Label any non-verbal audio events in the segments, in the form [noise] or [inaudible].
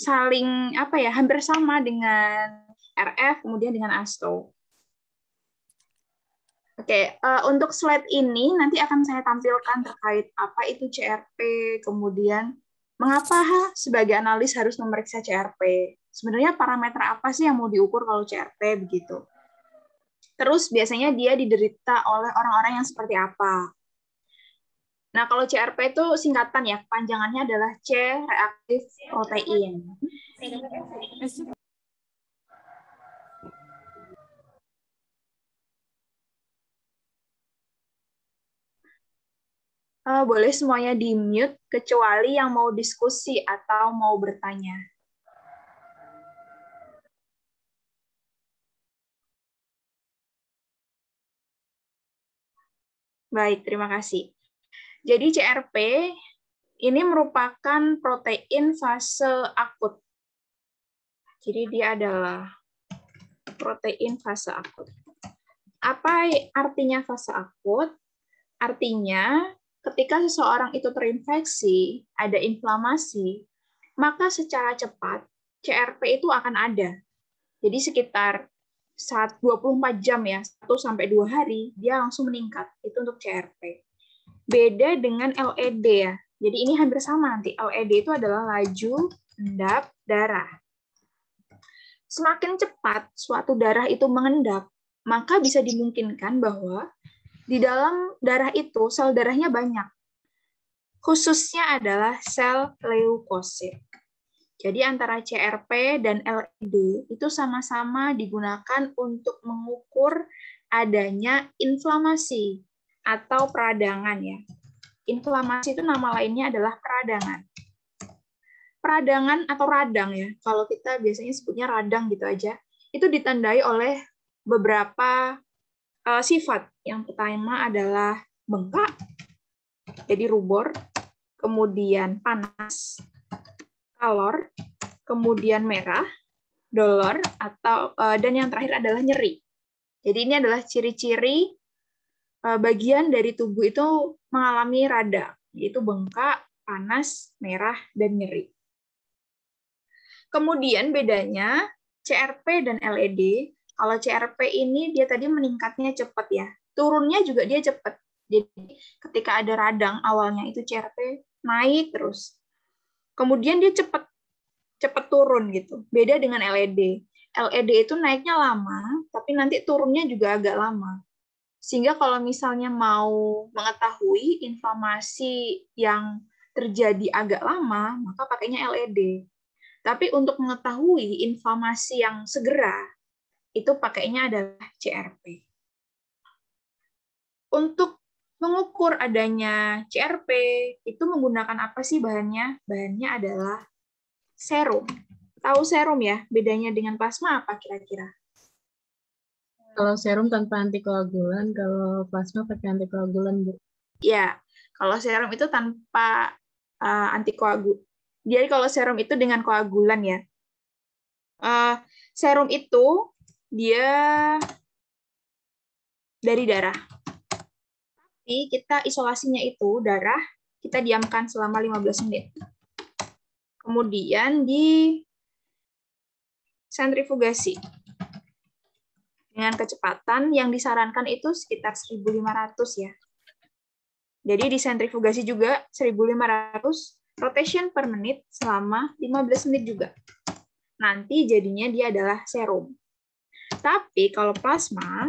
saling apa ya hampir sama dengan RF kemudian dengan ASTO. Oke, okay, eh, untuk slide ini nanti akan saya tampilkan terkait apa itu CRP, kemudian mengapa sebagai analis harus memeriksa CRP. Sebenarnya parameter apa sih yang mau diukur kalau CRP begitu? Terus biasanya dia diderita oleh orang-orang yang seperti apa? Nah, kalau CRP itu singkatan ya, panjangannya adalah C reaktif protein. Uh, boleh semuanya di mute kecuali yang mau diskusi atau mau bertanya. Baik, terima kasih. Jadi CRP ini merupakan protein fase akut. Jadi dia adalah protein fase akut. Apa artinya fase akut? Artinya ketika seseorang itu terinfeksi, ada inflamasi, maka secara cepat CRP itu akan ada. Jadi sekitar saat 24 jam ya, 1 sampai 2 hari, dia langsung meningkat. Itu untuk CRP. Beda dengan LED ya. Jadi ini hampir sama nanti. LED itu adalah laju endap darah. Semakin cepat suatu darah itu mengendap, maka bisa dimungkinkan bahwa di dalam darah itu sel darahnya banyak. Khususnya adalah sel leukosit. Jadi antara CRP dan LED itu sama-sama digunakan untuk mengukur adanya inflamasi atau peradangan ya. Inflamasi itu nama lainnya adalah peradangan. Peradangan atau radang ya, kalau kita biasanya sebutnya radang gitu aja, itu ditandai oleh beberapa uh, sifat. Yang pertama adalah bengkak, jadi rubor, kemudian panas, kalor, kemudian merah, dolor, atau uh, dan yang terakhir adalah nyeri. Jadi ini adalah ciri-ciri Eh, bagian dari tubuh itu mengalami radang, yaitu bengkak, panas, merah, dan nyeri. Kemudian bedanya CRP dan LED. Kalau CRP ini dia tadi meningkatnya cepat ya. Turunnya juga dia cepat. Jadi ketika ada radang awalnya itu CRP naik terus. Kemudian dia cepat cepat turun gitu. Beda dengan LED. LED itu naiknya lama, tapi nanti turunnya juga agak lama. Sehingga kalau misalnya mau mengetahui informasi yang terjadi agak lama, maka pakainya LED. Tapi untuk mengetahui informasi yang segera, itu pakainya adalah CRP. Untuk mengukur adanya CRP, itu menggunakan apa sih bahannya? Bahannya adalah serum. Tahu serum ya, bedanya dengan plasma apa kira-kira? Kalau serum tanpa antikoagulan, kalau plasma pakai antikoagulan, Bu. Iya, kalau serum itu tanpa uh, eh, antikoagul. Jadi kalau serum itu dengan koagulan ya. Uh, serum itu dia dari darah. Tapi kita isolasinya itu darah kita diamkan selama 15 menit. Kemudian di sentrifugasi dengan kecepatan yang disarankan itu sekitar 1500 ya. Jadi di sentrifugasi juga 1500 rotation per menit selama 15 menit juga. Nanti jadinya dia adalah serum. Tapi kalau plasma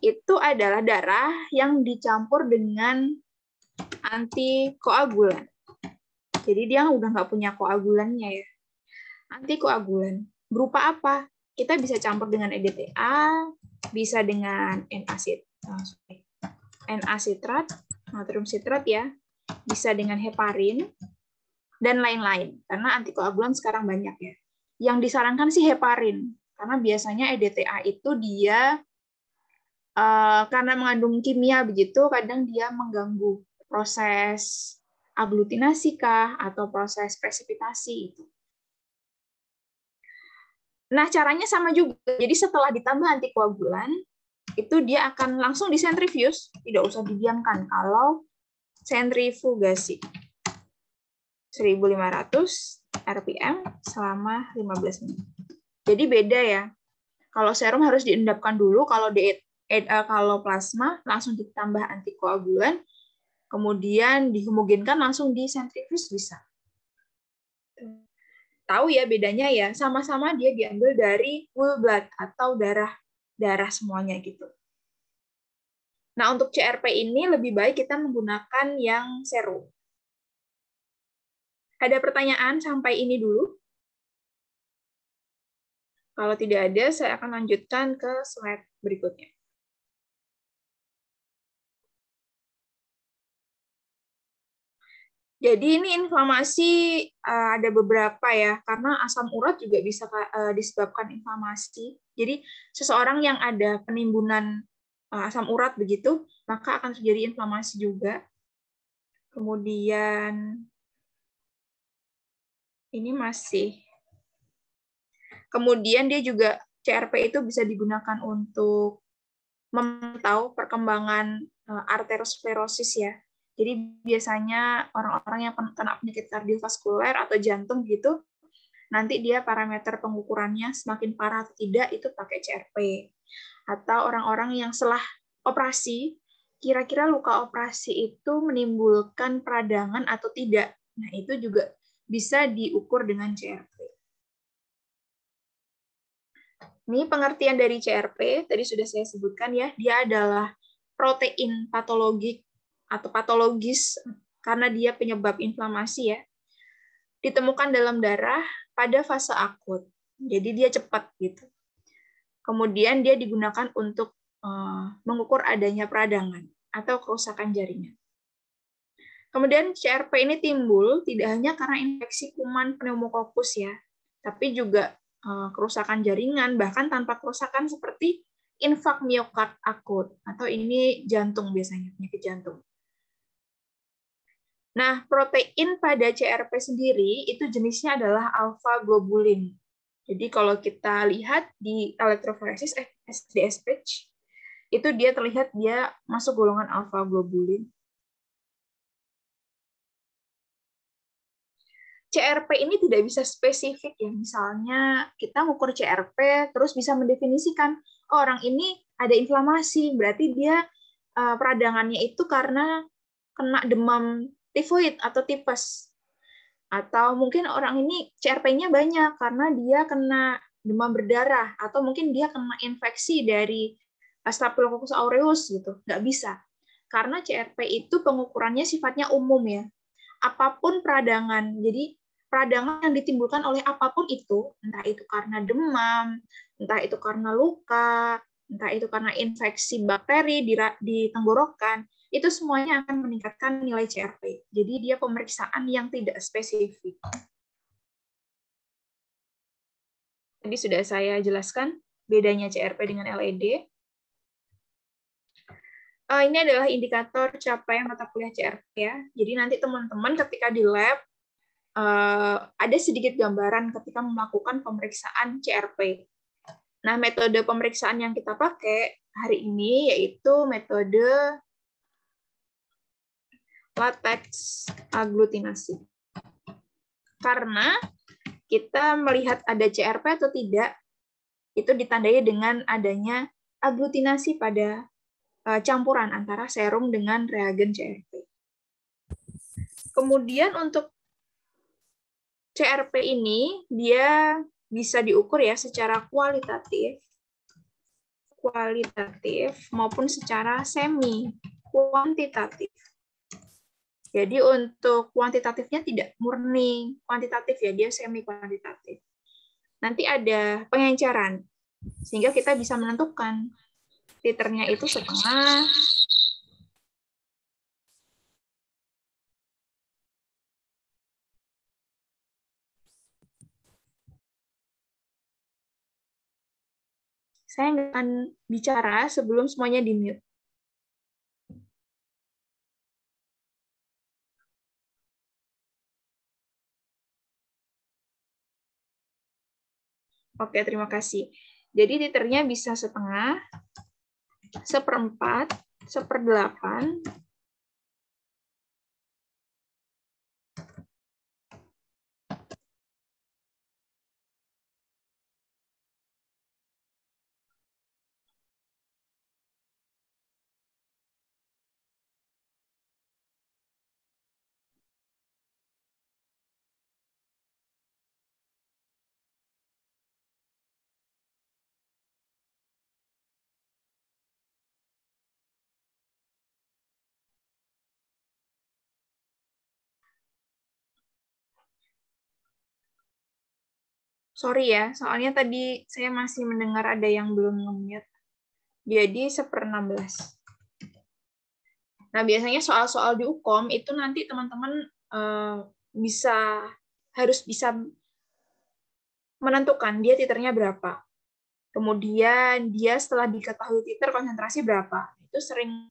itu adalah darah yang dicampur dengan antikoagulan. Jadi dia udah nggak punya koagulannya ya. Antikoagulan berupa apa? kita bisa campur dengan EDTA, bisa dengan N-asit, eh, N-asitrat, natrium sitrat ya, bisa dengan heparin, dan lain-lain. Karena antikoagulan sekarang banyak ya. Yang disarankan sih heparin, karena biasanya EDTA itu dia eh, karena mengandung kimia begitu, kadang dia mengganggu proses aglutinasi kah atau proses presipitasi itu. Nah, caranya sama juga. Jadi setelah ditambah antikoagulan, itu dia akan langsung disentrifuse, tidak usah didiamkan kalau sentrifugasi. 1500 RPM selama 15 menit. Jadi beda ya. Kalau serum harus diendapkan dulu, kalau di eh, eh, kalau plasma langsung ditambah antikoagulan, kemudian dihomogenkan langsung disentrifuse bisa tahu ya bedanya ya sama-sama dia diambil dari full blood atau darah darah semuanya gitu. Nah untuk CRP ini lebih baik kita menggunakan yang serum. Ada pertanyaan sampai ini dulu? Kalau tidak ada, saya akan lanjutkan ke slide berikutnya. Jadi ini inflamasi uh, eh, ada beberapa ya, karena asam urat juga bisa uh, disebabkan inflamasi. Jadi seseorang yang ada penimbunan uh, asam urat begitu, maka akan terjadi inflamasi juga. Kemudian ini masih. Kemudian dia juga CRP itu bisa digunakan untuk memantau perkembangan uh, arteriosklerosis ya, jadi biasanya orang-orang yang kena penyakit kardiovaskuler atau jantung gitu, nanti dia parameter pengukurannya semakin parah atau tidak itu pakai CRP. Atau orang-orang yang setelah operasi, kira-kira luka operasi itu menimbulkan peradangan atau tidak. Nah, itu juga bisa diukur dengan CRP. Ini pengertian dari CRP, tadi sudah saya sebutkan ya, dia adalah protein patologik atau patologis karena dia penyebab inflamasi ya, ditemukan dalam darah pada fase akut. Jadi dia cepat gitu. Kemudian dia digunakan untuk eh, mengukur adanya peradangan atau kerusakan jaringan. Kemudian CRP ini timbul tidak hanya karena infeksi kuman pneumokokus ya, tapi juga eh, kerusakan jaringan bahkan tanpa kerusakan seperti infak miokard akut atau ini jantung biasanya penyakit jantung. Nah, protein pada CRP sendiri itu jenisnya adalah alfa globulin. Jadi kalau kita lihat di elektroforesis SDS eh, page itu dia terlihat dia masuk golongan alfa globulin. CRP ini tidak bisa spesifik ya. Misalnya kita mengukur CRP terus bisa mendefinisikan oh, orang ini ada inflamasi, berarti dia eh, peradangannya itu karena kena demam tifoid atau tipes. Atau mungkin orang ini CRP-nya banyak karena dia kena demam berdarah atau mungkin dia kena infeksi dari Staphylococcus aureus gitu. Nggak bisa. Karena CRP itu pengukurannya sifatnya umum ya. Apapun peradangan. Jadi peradangan yang ditimbulkan oleh apapun itu, entah itu karena demam, entah itu karena luka, entah itu karena infeksi bakteri di, di tenggorokan, itu semuanya akan meningkatkan nilai CRP. Jadi dia pemeriksaan yang tidak spesifik. Tadi sudah saya jelaskan bedanya CRP dengan LED. Uh, eh, ini adalah indikator capaian mata kuliah CRP ya. Jadi nanti teman-teman ketika di lab uh, ada sedikit gambaran ketika melakukan pemeriksaan CRP. Nah, metode pemeriksaan yang kita pakai hari ini yaitu metode Latex aglutinasi. Karena kita melihat ada CRP atau tidak, itu ditandai dengan adanya aglutinasi pada eh, campuran antara serum dengan reagen CRP. Kemudian untuk CRP ini, dia bisa diukur ya secara kualitatif, kualitatif maupun secara semi kuantitatif jadi untuk kuantitatifnya tidak murni kuantitatif ya, dia semi kuantitatif. Nanti ada pengenceran, sehingga kita bisa menentukan titernya itu setengah, Saya nggak akan bicara sebelum semuanya di mute. Oke, terima kasih. Jadi liternya bisa setengah, seperempat, seperdelapan, Sorry ya, soalnya tadi saya masih mendengar ada yang belum nge Jadi seper 16. Nah, biasanya soal-soal di UKOM itu nanti teman-teman eh, bisa harus bisa menentukan dia titernya berapa. Kemudian dia setelah diketahui titer konsentrasi berapa. Itu sering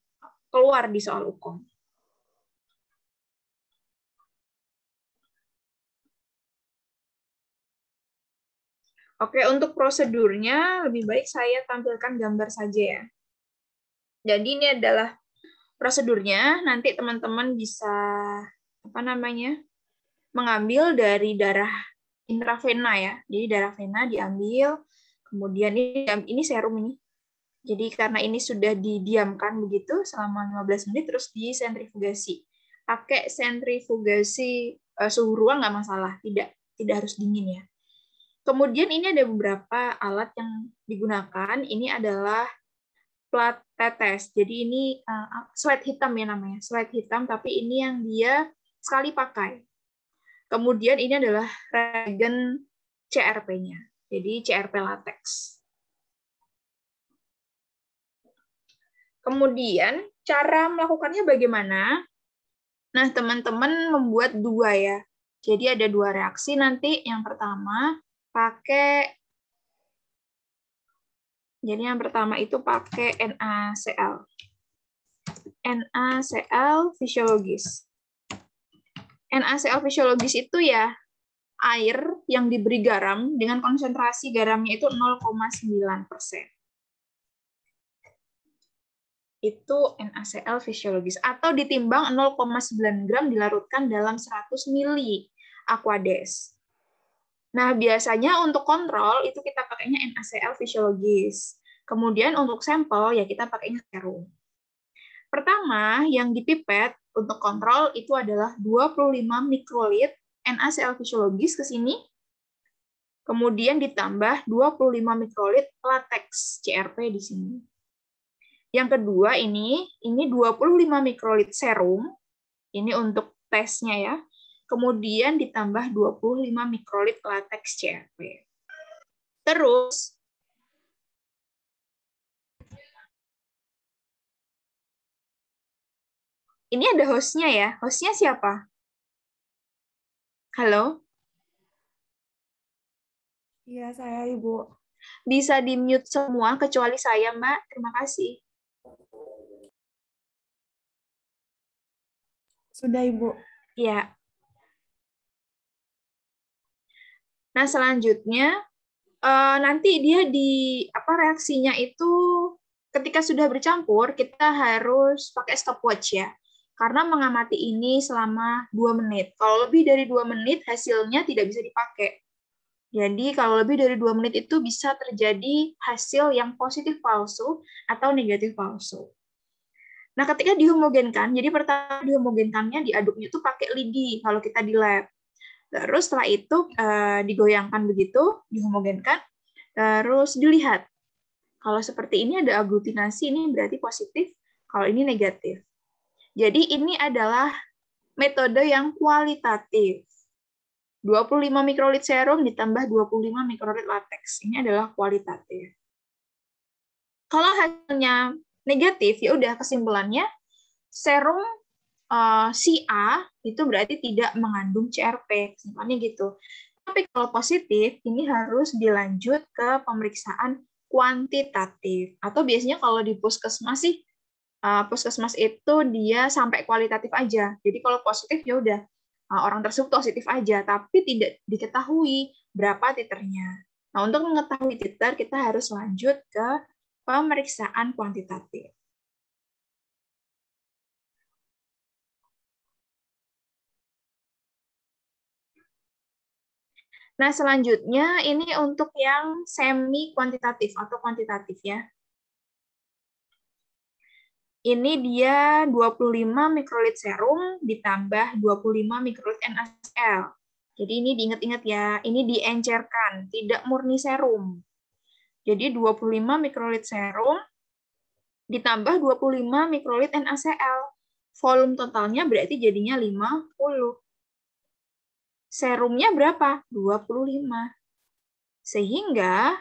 keluar di soal UKOM. Oke, untuk prosedurnya lebih baik saya tampilkan gambar saja ya. Jadi ini adalah prosedurnya. Nanti teman-teman bisa apa namanya? mengambil dari darah intravena ya. Jadi darah vena diambil, kemudian ini ini serum ini. Jadi karena ini sudah didiamkan begitu selama 15 menit terus disentrifugasi. Pakai sentrifugasi uh, suhu ruang nggak masalah, tidak tidak harus dingin ya. Kemudian ini ada beberapa alat yang digunakan. Ini adalah plat tetes. Jadi ini uh, sweat hitam ya namanya, sweat hitam. Tapi ini yang dia sekali pakai. Kemudian ini adalah regen CRP-nya. Jadi CRP latex. Kemudian cara melakukannya bagaimana? Nah, teman-teman membuat dua ya. Jadi ada dua reaksi nanti. Yang pertama, pakai jadi yang pertama itu pakai NaCl. NaCl fisiologis. NaCl fisiologis itu ya air yang diberi garam dengan konsentrasi garamnya itu 0,9 persen. Itu NaCl fisiologis. Atau ditimbang 0,9 gram dilarutkan dalam 100 mili Aquades. Nah, biasanya untuk kontrol itu kita pakainya NaCl fisiologis. Kemudian untuk sampel ya kita pakainya serum. Pertama, yang dipipet untuk kontrol itu adalah 25 mikrolit NaCl fisiologis ke sini. Kemudian ditambah 25 mikrolit latex CRP di sini. Yang kedua ini, ini 25 mikrolit serum. Ini untuk tesnya ya kemudian ditambah 25 mikrolit latex CRP. Terus ini ada hostnya ya. Hostnya siapa? Halo? Iya, saya Ibu. Bisa di-mute semua kecuali saya, Mbak. Terima kasih. Sudah, Ibu. Ya, Nah, selanjutnya uh, nanti dia di apa reaksinya itu ketika sudah bercampur kita harus pakai stopwatch ya. Karena mengamati ini selama 2 menit. Kalau lebih dari 2 menit hasilnya tidak bisa dipakai. Jadi kalau lebih dari 2 menit itu bisa terjadi hasil yang positif palsu atau negatif palsu. Nah, ketika dihomogenkan, jadi pertama dihomogenkannya diaduknya itu pakai lidi kalau kita di lab. Terus setelah itu uh, digoyangkan begitu, dihomogenkan, terus dilihat. Kalau seperti ini ada aglutinasi, ini berarti positif, kalau ini negatif. Jadi ini adalah metode yang kualitatif. 25 mikrolit serum ditambah 25 mikrolit latex. Ini adalah kualitatif. Kalau hasilnya negatif, ya udah kesimpulannya serum uh, si A itu berarti tidak mengandung CRP, kesimpulannya gitu. Tapi kalau positif, ini harus dilanjut ke pemeriksaan kuantitatif. Atau biasanya kalau di puskesmas sih, uh, puskesmas itu dia sampai kualitatif aja. Jadi kalau positif ya udah uh, orang tersebut positif aja, tapi tidak diketahui berapa titernya. Nah, untuk mengetahui titer, kita harus lanjut ke pemeriksaan kuantitatif. Nah, selanjutnya ini untuk yang semi kuantitatif atau kuantitatif ya. Ini dia 25 mikrolit serum ditambah 25 mikrolit NaCl. Jadi ini diingat-ingat ya, ini diencerkan, tidak murni serum. Jadi 25 mikrolit serum ditambah 25 mikrolit NaCl. Volume totalnya berarti jadinya 50 serumnya berapa? 25. Sehingga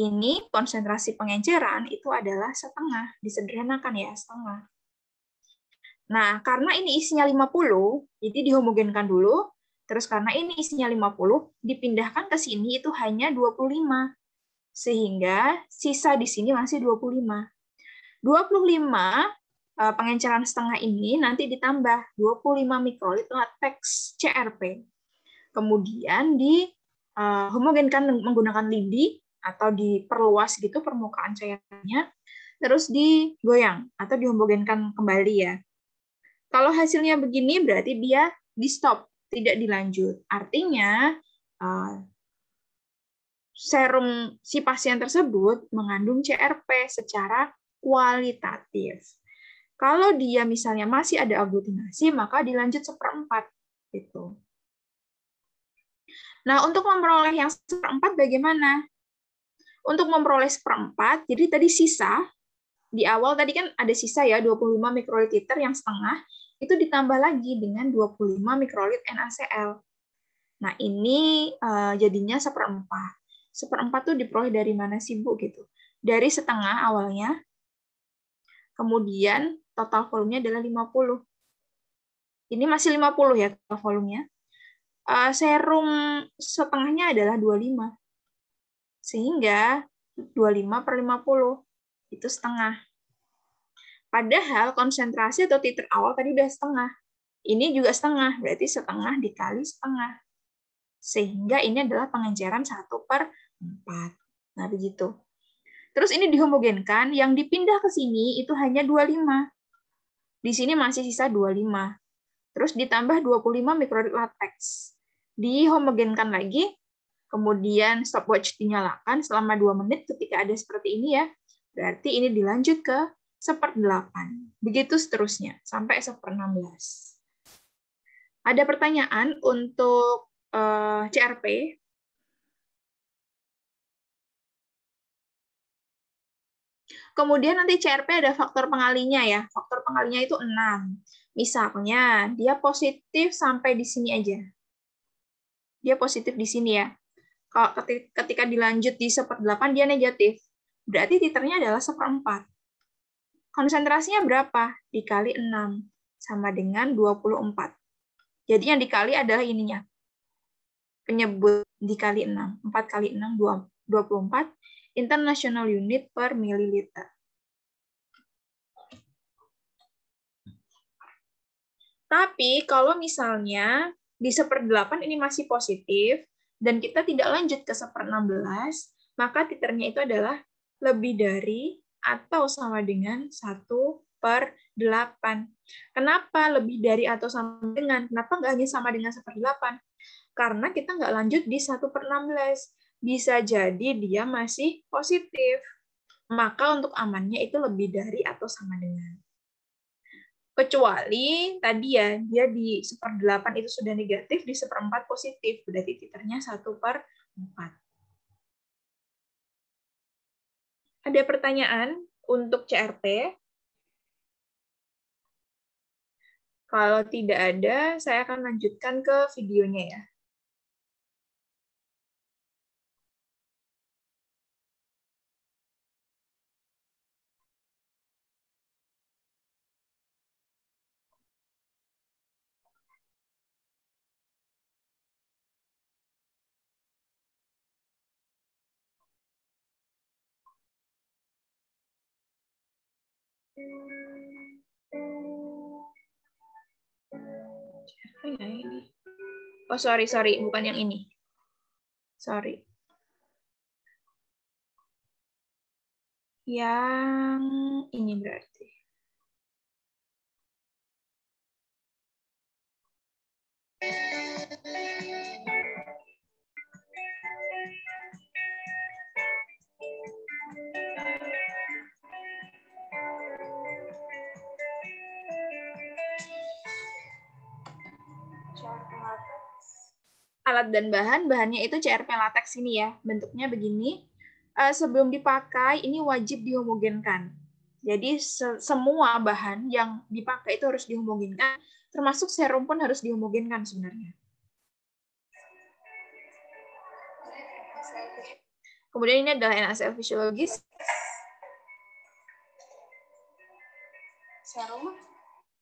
ini konsentrasi pengenceran itu adalah setengah, disederhanakan ya, setengah. Nah, karena ini isinya 50, jadi dihomogenkan dulu, terus karena ini isinya 50, dipindahkan ke sini itu hanya 25. Sehingga sisa di sini masih 25. 25 eh, pengenceran setengah ini nanti ditambah 25 mikrolit teks CRP. Kemudian di uh, eh, homogenkan menggunakan lidi atau diperluas gitu permukaan cairannya, terus digoyang atau dihomogenkan kembali ya. Kalau hasilnya begini berarti dia di stop, tidak dilanjut. Artinya uh, serum si pasien tersebut mengandung CRP secara kualitatif. Kalau dia misalnya masih ada aglutinasi, maka dilanjut seperempat gitu. Nah, untuk memperoleh yang seperempat bagaimana? Untuk memperoleh seperempat, jadi tadi sisa, di awal tadi kan ada sisa ya, 25 mikroliter yang setengah, itu ditambah lagi dengan 25 mikrolit NaCl. Nah, ini eh, jadinya seperempat. Seperempat itu diperoleh dari mana sih, Bu? gitu Dari setengah awalnya, kemudian total volumenya adalah 50. Ini masih 50 ya total volumenya uh, serum setengahnya adalah 25. Sehingga 25 per 50 itu setengah. Padahal konsentrasi atau titer awal tadi udah setengah. Ini juga setengah, berarti setengah dikali setengah. Sehingga ini adalah pengenceran 1 per 4. Nah, begitu. Terus ini dihomogenkan, yang dipindah ke sini itu hanya 25. Di sini masih sisa 25. Terus ditambah 25 mikrolit lateks dihomogenkan lagi, kemudian stopwatch dinyalakan selama 2 menit ketika ada seperti ini ya, berarti ini dilanjut ke seperdelapan 8. Begitu seterusnya, sampai seper 16. Ada pertanyaan untuk uh, eh, CRP? Kemudian nanti CRP ada faktor pengalinya ya. Faktor pengalinya itu 6. Misalnya, dia positif sampai di sini aja dia positif di sini ya. Kalau ketika dilanjut di 1/8 dia negatif. Berarti titernya adalah seperempat. Konsentrasinya berapa? Dikali 6 sama dengan 24. Jadi yang dikali adalah ininya. Penyebut dikali 6. 4 kali 6, 24. International unit per mililiter. Tapi kalau misalnya di seperdelapan ini masih positif, dan kita tidak lanjut ke seperenam belas, maka titernya itu adalah lebih dari atau sama dengan satu per delapan. Kenapa lebih dari atau sama dengan? Kenapa nggak hanya sama dengan 1 per Karena kita nggak lanjut di satu per enam belas. Bisa jadi dia masih positif. Maka untuk amannya itu lebih dari atau sama dengan. Kecuali tadi ya, dia di seperdelapan itu sudah negatif, di seperempat positif. Berarti titernya satu per empat Ada pertanyaan untuk CRP Kalau tidak ada, saya akan lanjutkan ke videonya ya. Ya oh, sorry, sorry. Bukan yang ini. Sorry. Yang ini berarti. Thank Alat dan bahan, bahannya itu CRP latex ini ya, bentuknya begini. Eh, sebelum dipakai, ini wajib dihomogenkan. Jadi semua bahan yang dipakai itu harus dihomogenkan, termasuk serum pun harus dihomogenkan sebenarnya. Kemudian ini adalah NaCl fisiologis. Serum.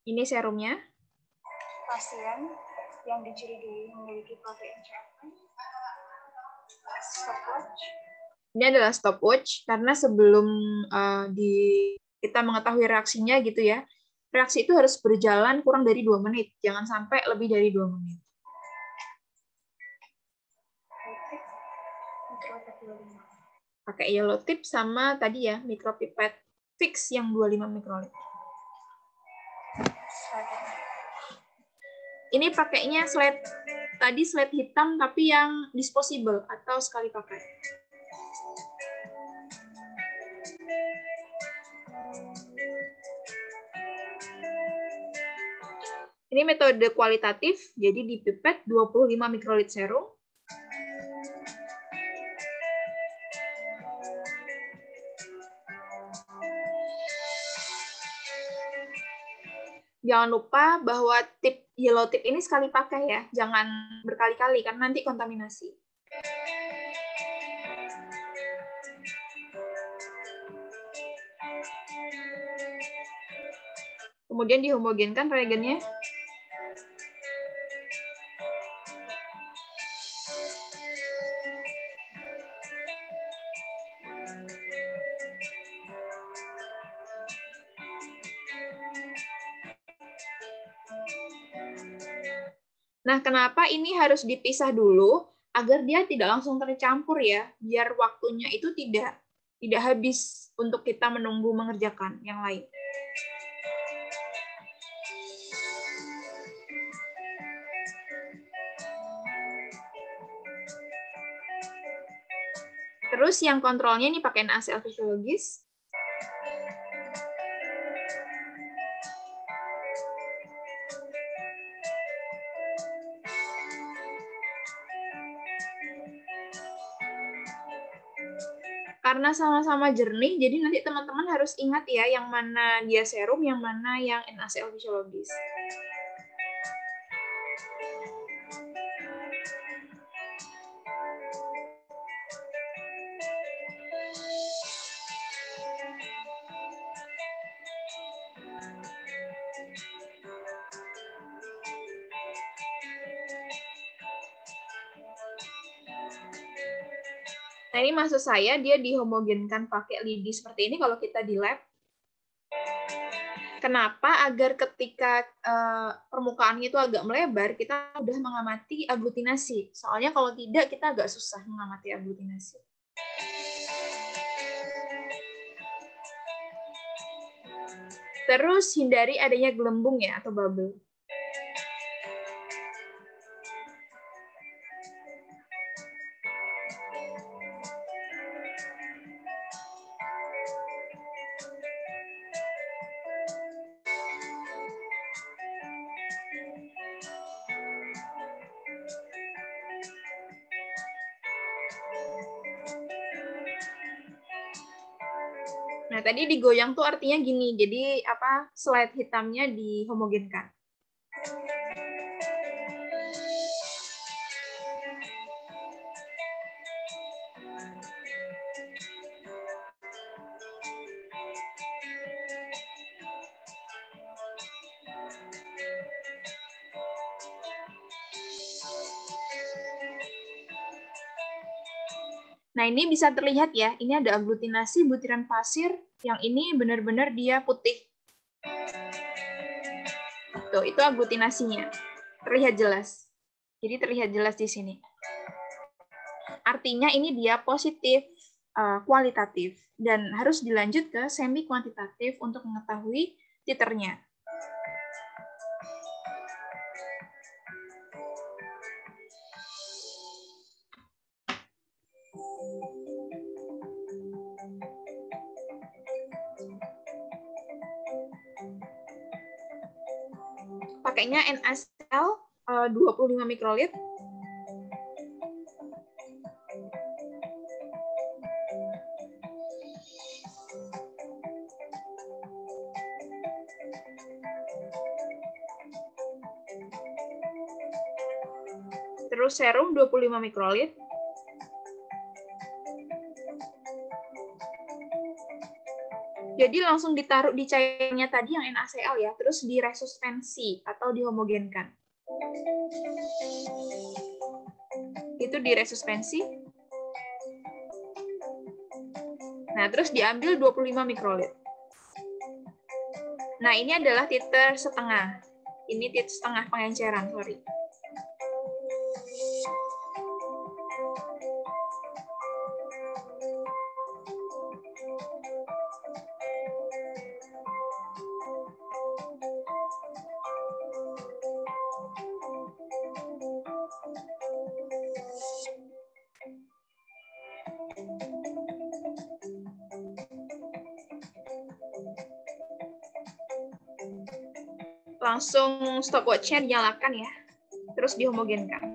Ini serumnya. Pasien yang dicurigai memiliki protein Stopwatch. Ini adalah stopwatch karena sebelum uh, di kita mengetahui reaksinya gitu ya, reaksi itu harus berjalan kurang dari dua menit, jangan sampai lebih dari dua menit. Pakai yellow tip sama tadi ya mikropipet fix yang 25 mikroliter. ini pakainya slide tadi slide hitam tapi yang disposable atau sekali pakai. Ini metode kualitatif, jadi di pipet 25 mikrolit serum, jangan lupa bahwa tip yellow tip ini sekali pakai ya, jangan berkali-kali karena nanti kontaminasi. Kemudian dihomogenkan reagennya. Nah, kenapa ini harus dipisah dulu agar dia tidak langsung tercampur ya, biar waktunya itu tidak tidak habis untuk kita menunggu mengerjakan yang lain. Terus yang kontrolnya ini pakai ACL fisiologis. karena sama-sama jernih, jadi nanti teman-teman harus ingat ya yang mana dia serum, yang mana yang NaCl fisiologis. maksud saya dia dihomogenkan pakai lidi seperti ini kalau kita di lab. Kenapa? Agar ketika uh, eh, permukaannya itu agak melebar, kita sudah mengamati aglutinasi. Soalnya kalau tidak, kita agak susah mengamati aglutinasi. Terus hindari adanya gelembung ya atau bubble. Nah, tadi digoyang tuh artinya gini. Jadi apa? Slide hitamnya dihomogenkan. Nah, ini bisa terlihat ya, ini ada aglutinasi butiran pasir yang ini benar-benar dia putih. Tuh, itu aglutinasinya. Terlihat jelas. Jadi terlihat jelas di sini. Artinya ini dia positif uh, kualitatif dan harus dilanjut ke semi kuantitatif untuk mengetahui titernya. pH-nya NaCl uh, 25 mikrolit. Terus serum 25 mikrolit. Jadi langsung ditaruh di cairnya tadi yang NaCl ya, terus diresuspensi atau dihomogenkan. Itu diresuspensi. Nah, terus diambil 25 mikrolit. Nah, ini adalah titer setengah. Ini titer setengah pengenceran, sorry. langsung stopwatchnya dinyalakan ya, terus dihomogenkan.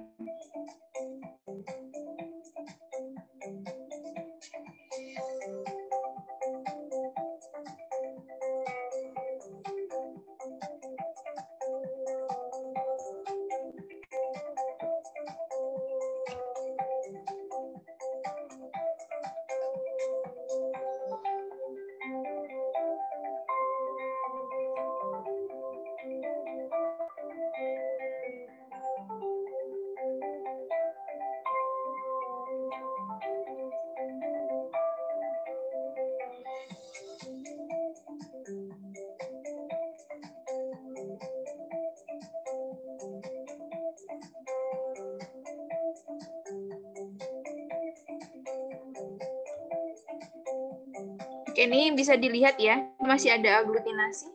bisa dilihat ya, masih ada aglutinasi.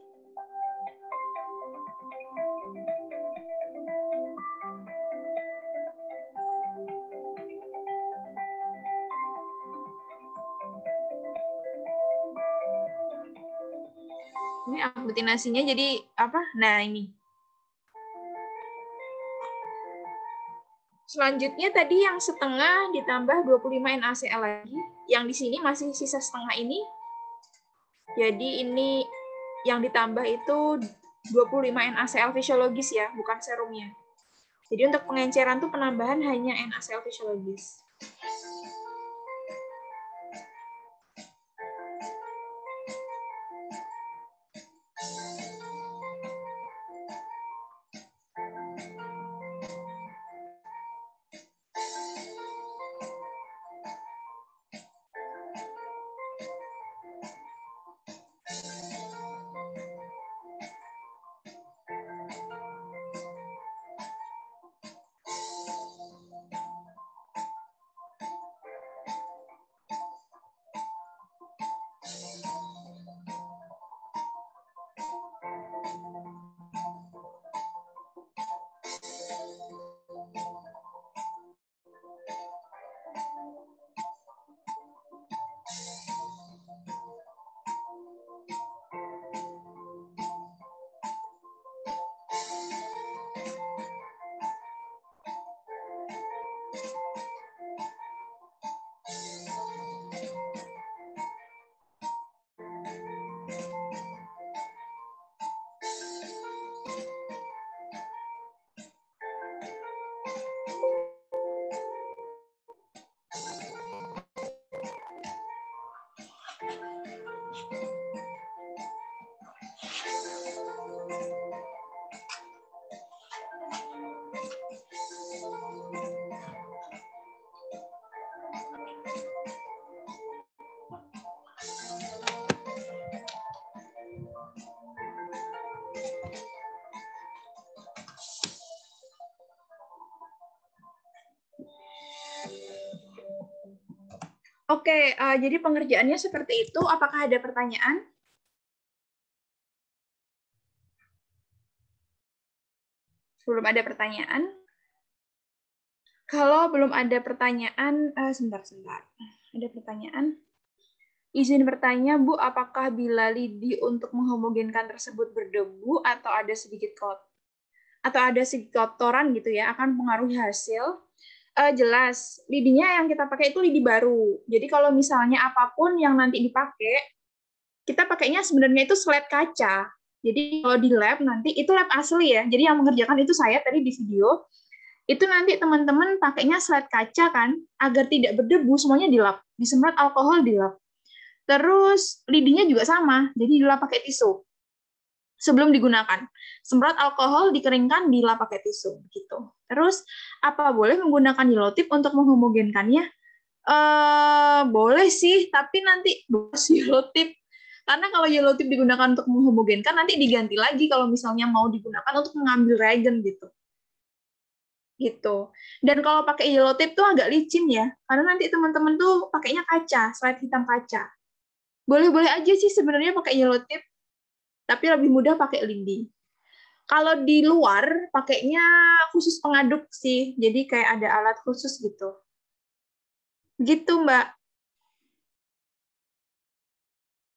Ini aglutinasinya jadi apa? Nah, ini. Selanjutnya tadi yang setengah ditambah 25 NaCl lagi. Yang di sini masih sisa setengah ini jadi ini yang ditambah itu 25 NaCl fisiologis ya, bukan serumnya. Jadi untuk pengenceran tuh penambahan hanya NaCl fisiologis. Oke, uh, jadi pengerjaannya seperti itu. Apakah ada pertanyaan? Belum ada pertanyaan. Kalau belum ada pertanyaan, uh, sebentar, sebentar. Ada pertanyaan. Izin bertanya, Bu, apakah bila lidi untuk menghomogenkan tersebut berdebu atau ada sedikit kot atau ada sedikit kotoran gitu ya, akan pengaruhi hasil? uh, jelas lidinya yang kita pakai itu lidi baru. Jadi kalau misalnya apapun yang nanti dipakai, kita pakainya sebenarnya itu slide kaca. Jadi kalau di lab nanti itu lab asli ya. Jadi yang mengerjakan itu saya tadi di video. Itu nanti teman-teman pakainya slide kaca kan agar tidak berdebu semuanya di lab. Disemprot alkohol di lab. Terus lidinya juga sama. Jadi di pakai tisu sebelum digunakan. Semprot alkohol dikeringkan bila pakai tisu gitu. Terus apa boleh menggunakan yelotip untuk menghomogenkannya? Eh boleh sih, tapi nanti bos yelotip karena kalau yelotip digunakan untuk menghomogenkan nanti diganti lagi kalau misalnya mau digunakan untuk mengambil reagen gitu. Gitu. Dan kalau pakai yelotip tuh agak licin ya, karena nanti teman-teman tuh pakainya kaca, slide hitam kaca. Boleh-boleh aja sih sebenarnya pakai yelotip tapi lebih mudah pakai lindi. Kalau di luar pakainya khusus pengaduk sih, jadi kayak ada alat khusus gitu. Gitu Mbak.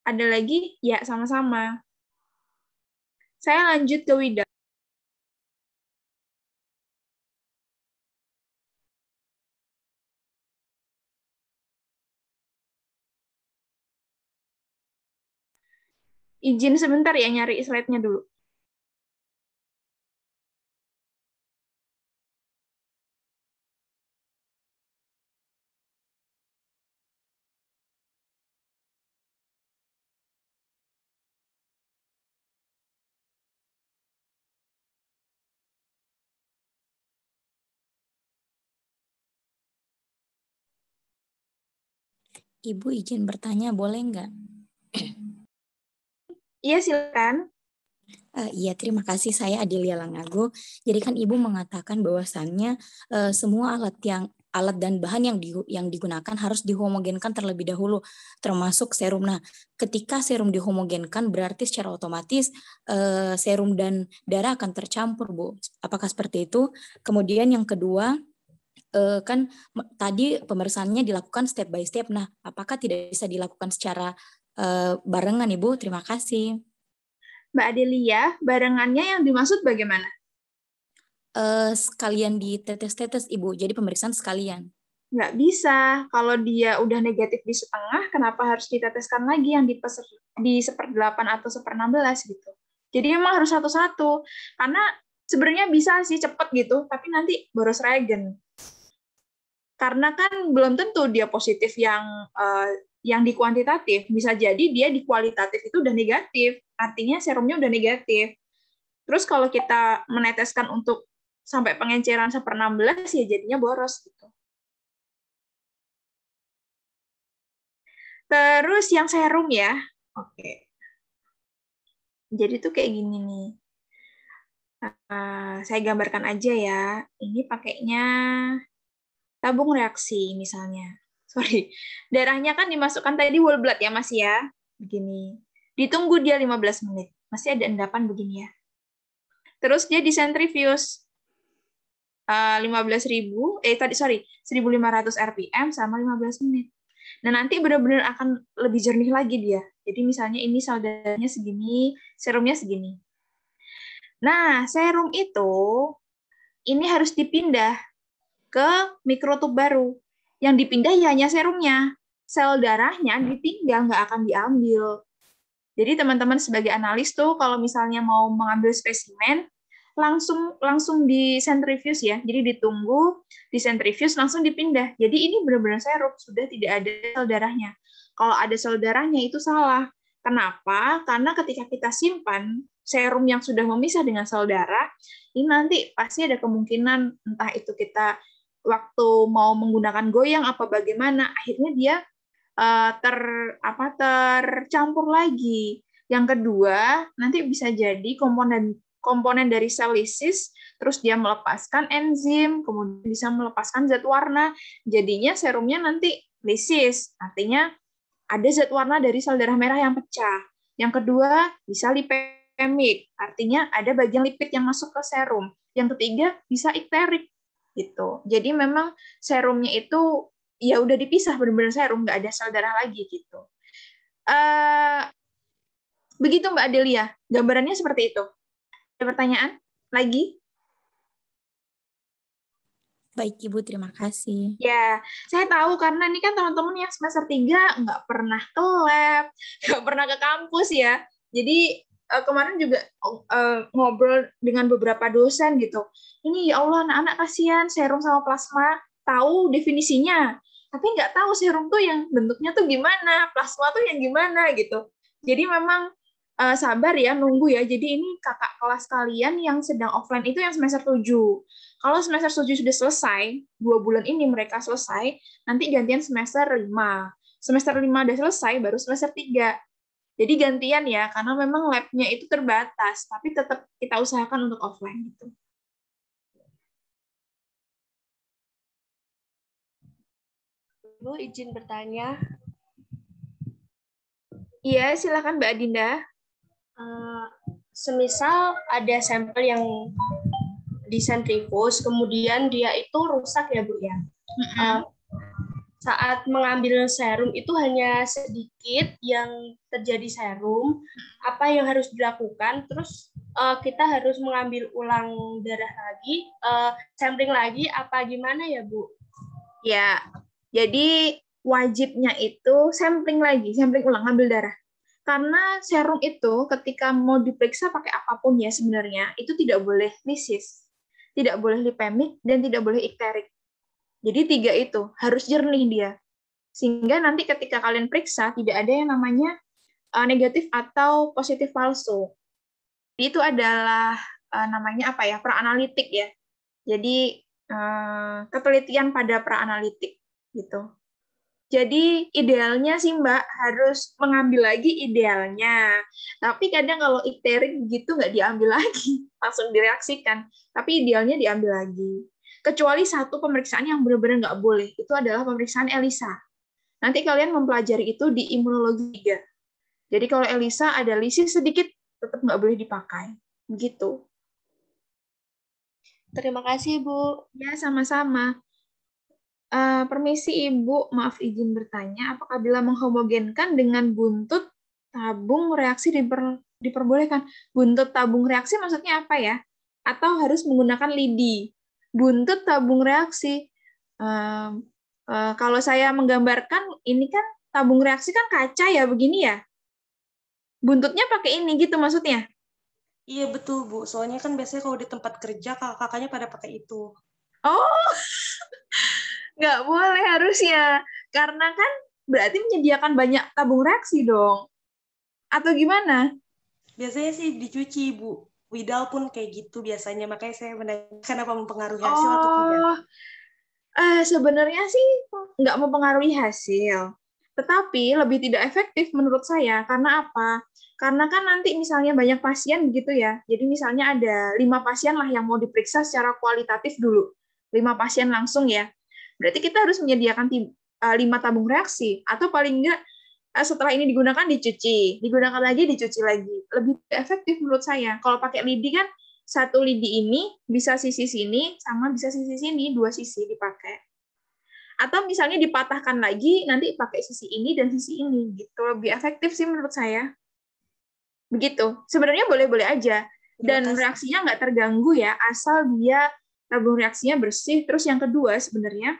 Ada lagi? Ya sama-sama. Saya lanjut ke Wida. izin sebentar ya nyari slide-nya dulu. Ibu izin bertanya, boleh nggak? Iya, silakan. Uh, iya, terima kasih. Saya Adelia Langago. Jadi kan Ibu mengatakan bahwasannya uh, semua alat yang alat dan bahan yang di, yang digunakan harus dihomogenkan terlebih dahulu, termasuk serum. Nah, ketika serum dihomogenkan berarti secara otomatis uh, serum dan darah akan tercampur, Bu. Apakah seperti itu? Kemudian yang kedua, uh, kan tadi pemeriksaannya dilakukan step by step. Nah, apakah tidak bisa dilakukan secara Eh, barengan Ibu. Terima kasih. Mbak Adelia, barengannya yang dimaksud bagaimana? Uh, sekalian di tetes-tetes Ibu, jadi pemeriksaan sekalian. Nggak bisa. Kalau dia udah negatif di setengah, kenapa harus diteteskan lagi yang di, peser, di 8 atau seperenam belas gitu. Jadi emang harus satu-satu. Karena sebenarnya bisa sih cepet gitu, tapi nanti boros regen. Karena kan belum tentu dia positif yang uh, yang di kuantitatif bisa jadi dia di kualitatif itu udah negatif, artinya serumnya udah negatif. Terus kalau kita meneteskan untuk sampai pengenceran seper 16 ya jadinya boros gitu. Terus yang serum ya. Oke. Jadi tuh kayak gini nih. Uh, saya gambarkan aja ya. Ini pakainya tabung reaksi misalnya sorry, darahnya kan dimasukkan tadi whole blood ya Mas ya, begini. Ditunggu dia 15 menit, masih ada endapan begini ya. Terus dia disentrifuse uh, eh, 15.000, eh tadi sorry, 1.500 RPM sama 15 menit. Nah nanti benar-benar akan lebih jernih lagi dia. Jadi misalnya ini saudaranya segini, serumnya segini. Nah serum itu ini harus dipindah ke mikrotub baru. Yang dipindah ya hanya serumnya. Sel darahnya ditinggal, nggak akan diambil. Jadi teman-teman sebagai analis tuh kalau misalnya mau mengambil spesimen, langsung langsung di centrifuge ya. Jadi ditunggu di centrifuge langsung dipindah. Jadi ini benar-benar serum sudah tidak ada sel darahnya. Kalau ada sel darahnya itu salah. Kenapa? Karena ketika kita simpan serum yang sudah memisah dengan sel darah, ini nanti pasti ada kemungkinan entah itu kita waktu mau menggunakan goyang apa bagaimana akhirnya dia uh, ter apa tercampur lagi. Yang kedua, nanti bisa jadi komponen komponen dari sel lisis terus dia melepaskan enzim, kemudian bisa melepaskan zat warna. Jadinya serumnya nanti lisis, artinya ada zat warna dari sel darah merah yang pecah. Yang kedua, bisa lipemik, artinya ada bagian lipid yang masuk ke serum. Yang ketiga, bisa ikterik, gitu. Jadi memang serumnya itu ya udah dipisah benar-benar serum, nggak ada sel darah lagi gitu. Uh, begitu Mbak Adelia, gambarannya seperti itu. Ada pertanyaan lagi? Baik Ibu, terima kasih. Ya, saya tahu karena ini kan teman-teman yang semester 3 nggak pernah ke lab, [laughs] nggak pernah ke kampus ya. Jadi uh, kemarin juga uh, ngobrol dengan beberapa dosen gitu. Ini ya Allah anak-anak kasihan serum sama plasma tahu definisinya, tapi nggak tahu serum tuh yang bentuknya tuh gimana, plasma tuh yang gimana gitu. Jadi memang uh, sabar ya, nunggu ya. Jadi ini kakak kelas kalian yang sedang offline itu yang semester 7. Kalau semester 7 sudah selesai, dua bulan ini mereka selesai, nanti gantian semester 5. Semester 5 udah selesai, baru semester 3. Jadi gantian ya, karena memang labnya itu terbatas, tapi tetap kita usahakan untuk offline gitu. Bu, izin bertanya. Iya, silakan Mbak Dinda. Uh, eh, semisal ada sampel yang di sentrifus, kemudian dia itu rusak ya Bu ya. Mm -hmm. uh, saat mengambil serum itu hanya sedikit yang terjadi serum, apa yang harus dilakukan, terus uh, kita harus mengambil ulang darah lagi, uh, sampling lagi, apa gimana ya Bu? Ya, jadi wajibnya itu sampling lagi, sampling ulang, ambil darah. Karena serum itu ketika mau diperiksa pakai apapun ya sebenarnya, itu tidak boleh lisis, tidak boleh lipemik, dan tidak boleh ikterik jadi tiga itu harus jernih dia. Sehingga nanti ketika kalian periksa tidak ada yang namanya uh, negatif atau positif palsu. Jadi itu adalah uh, namanya apa ya? Praanalitik ya. Jadi uh, ketelitian pada praanalitik gitu. Jadi idealnya sih Mbak harus mengambil lagi idealnya. Tapi kadang kalau ikterik gitu nggak diambil [laughs] lagi, langsung direaksikan. Tapi idealnya diambil lagi kecuali satu pemeriksaan yang benar-benar nggak boleh. Itu adalah pemeriksaan ELISA. Nanti kalian mempelajari itu di imunologi 3. Jadi kalau ELISA ada lisis sedikit, tetap nggak boleh dipakai. Begitu. Terima kasih, Bu. Ya, sama-sama. Uh, permisi, Ibu. Maaf izin bertanya, apakah bila menghomogenkan dengan buntut tabung reaksi diper, diperbolehkan? Buntut tabung reaksi maksudnya apa ya? Atau harus menggunakan lidi? buntut tabung reaksi. Uh, uh, kalau saya menggambarkan, ini kan tabung reaksi kan kaca ya, begini ya? Buntutnya pakai ini gitu maksudnya? Iya betul Bu, soalnya kan biasanya kalau di tempat kerja kakak-kakaknya pada pakai itu. Oh, [laughs] nggak boleh harusnya. Karena kan berarti menyediakan banyak tabung reaksi dong. Atau gimana? Biasanya sih dicuci, Bu. Widal pun kayak gitu biasanya makanya saya menanyakan apa mempengaruhi hasil oh, atau tidak. Uh, sebenarnya sih nggak mempengaruhi hasil, tetapi lebih tidak efektif menurut saya karena apa? Karena kan nanti misalnya banyak pasien gitu ya, jadi misalnya ada lima pasien lah yang mau diperiksa secara kualitatif dulu, lima pasien langsung ya. Berarti kita harus menyediakan eh, lima tabung reaksi atau paling enggak Eh, setelah ini digunakan dicuci, digunakan lagi dicuci lagi. Lebih efektif menurut saya. Kalau pakai lidi kan satu lidi ini bisa sisi sini sama bisa sisi sini, dua sisi dipakai. Atau misalnya dipatahkan lagi nanti pakai sisi ini dan sisi ini gitu. Lebih efektif sih menurut saya. Begitu. Sebenarnya boleh-boleh aja dan reaksinya nggak terganggu ya asal dia tabung reaksinya bersih terus yang kedua sebenarnya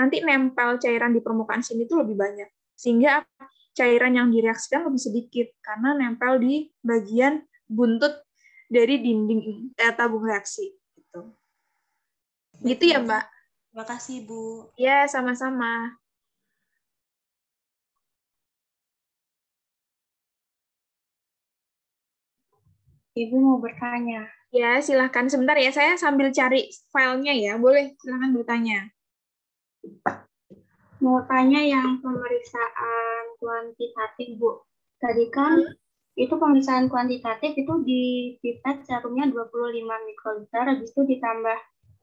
nanti nempel cairan di permukaan sini tuh lebih banyak sehingga cairan yang direaksikan lebih sedikit karena nempel di bagian buntut dari dinding eh, tabung reaksi. Gitu. gitu ya Mbak. Terima kasih Bu. Ya sama-sama. Ibu mau bertanya. Ya, silahkan. Sebentar ya, saya sambil cari filenya ya. Boleh, silahkan bertanya mau tanya yang pemeriksaan kuantitatif, Bu. Tadi kan hmm. itu pemeriksaan kuantitatif itu di pipet serumnya 25 mikroliter, habis itu ditambah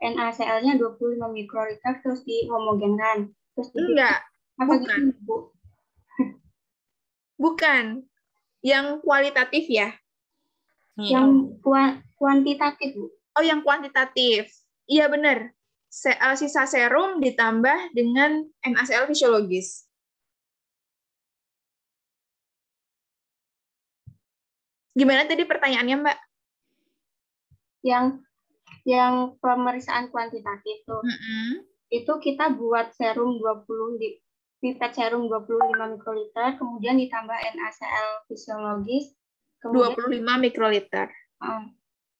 NaCl-nya 25 mikroliter, terus dihomogenkan. Terus di Enggak, Apa bukan. Gitu, Bu? bukan. Yang kualitatif ya? Yang kuantitatif, Bu. Oh, yang kuantitatif. Iya, benar. Eh, sisa serum ditambah dengan NaCl fisiologis. Gimana tadi pertanyaannya, Mbak? Yang yang pemeriksaan kuantitatif itu, Mm -hmm. Itu kita buat serum 20 di pipet serum 25 mikroliter, kemudian ditambah NaCl fisiologis. Kemudian, 25 mikroliter. Uh,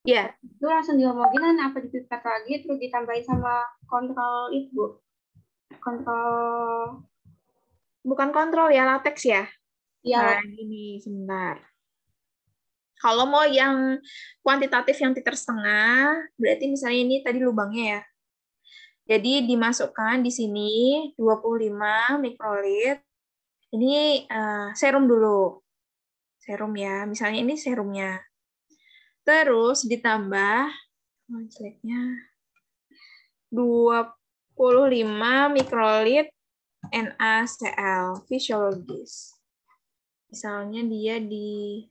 Iya. Yeah. Itu langsung diomongin nah, apa dipipet lagi terus ditambahin sama kontrol itu, Bu. Kontrol bukan kontrol ya, latex ya. Iya. Nah, ini sebentar. Kalau mau yang kuantitatif yang titer setengah, berarti misalnya ini tadi lubangnya ya. Jadi dimasukkan di sini 25 mikrolit. Ini uh, serum dulu. Serum ya. Misalnya ini serumnya. Terus ditambah loncelitnya 25 mikrolit NaCl fisiologis. Misalnya dia di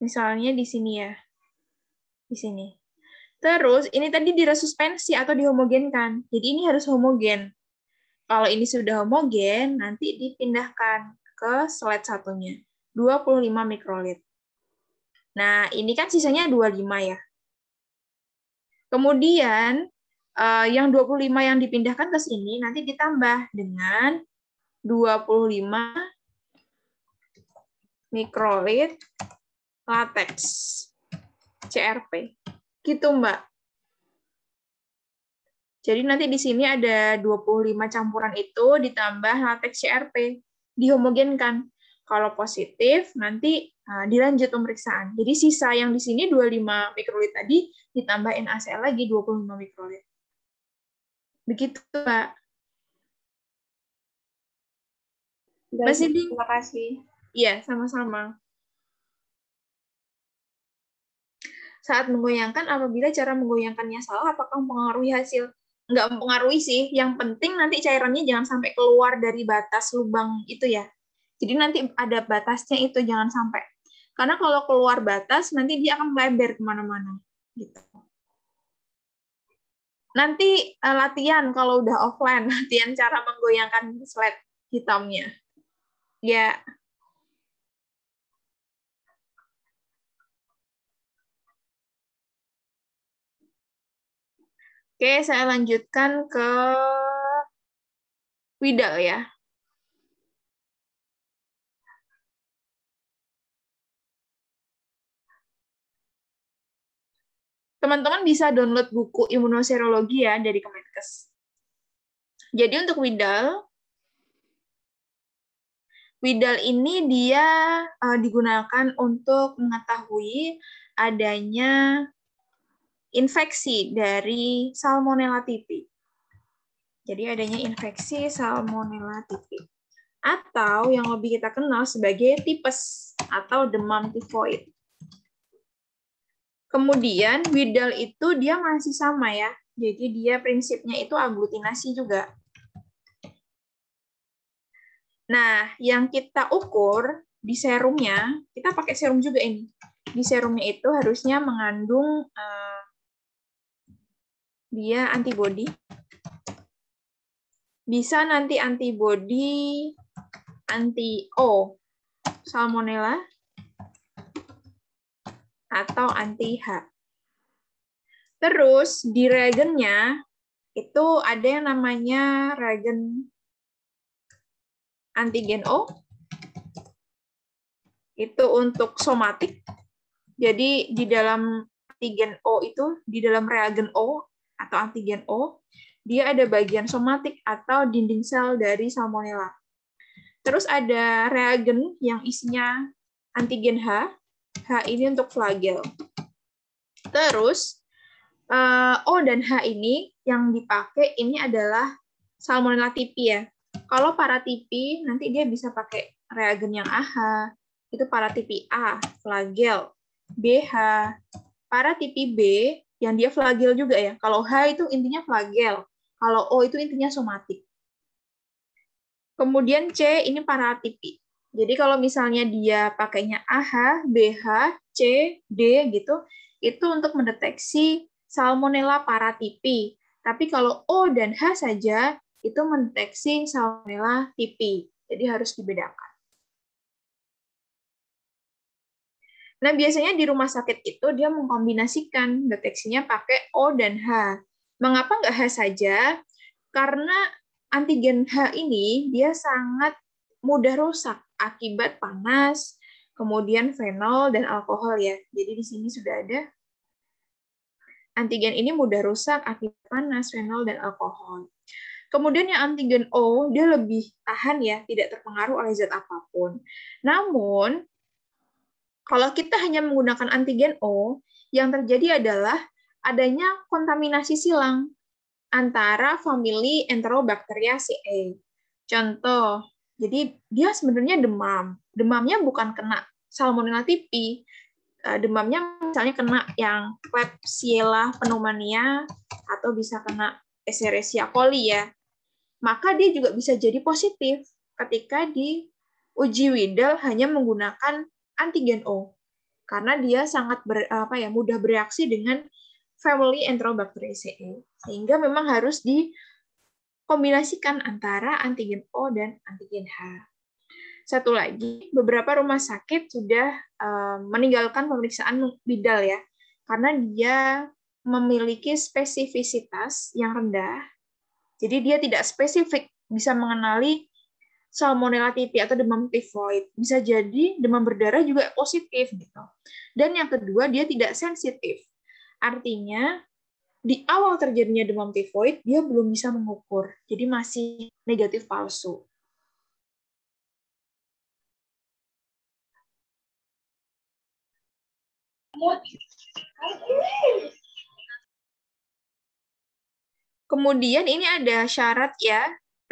Misalnya di sini ya. Di sini. Terus ini tadi di resuspensi atau dihomogenkan. Jadi ini harus homogen. Kalau ini sudah homogen, nanti dipindahkan ke slide satunya, 25 mikrolit. Nah, ini kan sisanya 25 ya. Kemudian, eh, yang 25 yang dipindahkan ke sini, nanti ditambah dengan 25 mikrolit latex CRP. Gitu, Mbak. Jadi nanti di sini ada 25 campuran itu ditambah latex CRP, dihomogenkan. Kalau positif, nanti uh, dilanjut pemeriksaan. Jadi sisa yang di sini 25 mikrolit tadi ditambah NaCl lagi 25 mikrolit. Begitu, Pak. Masih di... Terima kasih. Iya, sama-sama. Saat menggoyangkan, apabila cara menggoyangkannya salah, apakah mempengaruhi hasil? nggak mempengaruhi sih. Yang penting nanti cairannya jangan sampai keluar dari batas lubang itu ya. Jadi nanti ada batasnya itu jangan sampai. Karena kalau keluar batas nanti dia akan melebar kemana-mana. Gitu. Nanti uh, latihan kalau udah offline, [laughs] latihan cara menggoyangkan slide hitamnya. Ya, Oke, saya lanjutkan ke Wida ya. Teman-teman bisa download buku imunoserologi ya dari Kemenkes. Jadi untuk Widal, Widal ini dia eh, digunakan untuk mengetahui adanya infeksi dari Salmonella tipi. Jadi adanya infeksi Salmonella tipi. Atau yang lebih kita kenal sebagai tipes atau demam tifoid. Kemudian widal itu dia masih sama ya. Jadi dia prinsipnya itu aglutinasi juga. Nah, yang kita ukur di serumnya, kita pakai serum juga ini. Di serumnya itu harusnya mengandung eh, dia antibody bisa nanti antibody anti O salmonella atau anti H. Terus di reagennya itu ada yang namanya reagen antigen O. Itu untuk somatik. Jadi di dalam antigen O itu di dalam reagen O atau antigen O, dia ada bagian somatik atau dinding sel dari salmonella. Terus ada reagen yang isinya antigen H. H ini untuk flagel. Terus eh, O dan H ini yang dipakai ini adalah salmonella tipi ya. Kalau para tipi nanti dia bisa pakai reagen yang AH, itu para tipi A, flagel, BH. Para tipi B yang dia flagel juga ya. Kalau H itu intinya flagel, kalau O itu intinya somatik. Kemudian C ini paratipi. Jadi kalau misalnya dia pakainya AH, BH, C, D gitu, itu untuk mendeteksi Salmonella paratipi. Tapi kalau O dan H saja itu mendeteksi Salmonella tipi. Jadi harus dibedakan. Nah, biasanya di rumah sakit itu dia mengkombinasikan deteksinya pakai O dan H. Mengapa nggak H saja? Karena antigen H ini dia sangat mudah rusak akibat panas, kemudian fenol dan alkohol ya. Jadi di sini sudah ada antigen ini mudah rusak akibat panas, fenol dan alkohol. Kemudian yang antigen O, dia lebih tahan ya, tidak terpengaruh oleh zat apapun. Namun, kalau kita hanya menggunakan antigen O, yang terjadi adalah adanya kontaminasi silang antara famili Enterobacteriaceae. CA. Contoh, jadi dia sebenarnya demam. Demamnya bukan kena Salmonella typhi, eh, demamnya misalnya kena yang Klebsiella pneumonia atau bisa kena Escherichia coli ya. Maka dia juga bisa jadi positif ketika di uji Widal hanya menggunakan antigen O karena dia sangat ber, apa ya mudah bereaksi dengan family Enterobacteriaceae sehingga memang harus dikombinasikan antara antigen O dan antigen H. Satu lagi, beberapa rumah sakit sudah um, meninggalkan pemeriksaan bidal ya, karena dia memiliki spesifisitas yang rendah. Jadi dia tidak spesifik bisa mengenali salmonella titi atau demam tifoid. Bisa jadi demam berdarah juga positif gitu. Dan yang kedua, dia tidak sensitif. Artinya di awal terjadinya demam tifoid dia belum bisa mengukur. Jadi masih negatif palsu. Kemudian ini ada syarat ya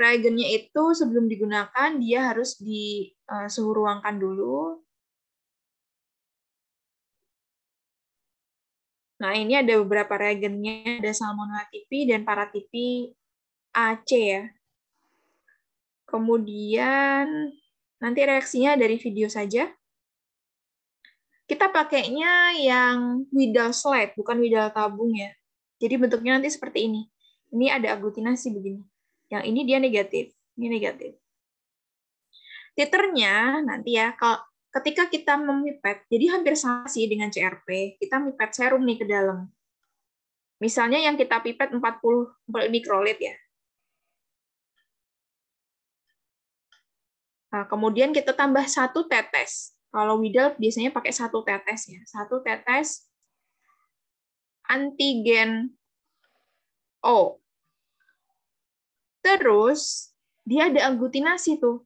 reagennya itu sebelum digunakan dia harus di eh, suhu ruangkan dulu. Nah, ini ada beberapa reagennya, ada Salmonella tipi dan Paratipi AC ya. Kemudian nanti reaksinya dari video saja. Kita pakainya yang widal slide, bukan widal tabung ya. Jadi bentuknya nanti seperti ini. Ini ada aglutinasi begini. Yang ini dia negatif, ini negatif. Titernya nanti ya, kalau ketika kita memipet, jadi hampir sama sih dengan CRP, kita mipet serum nih ke dalam. Misalnya yang kita pipet 40 mikrolit ya, Nah, kemudian kita tambah satu tetes. Kalau Widal biasanya pakai satu tetes ya, satu tetes antigen O. Terus dia ada aglutinasi tuh.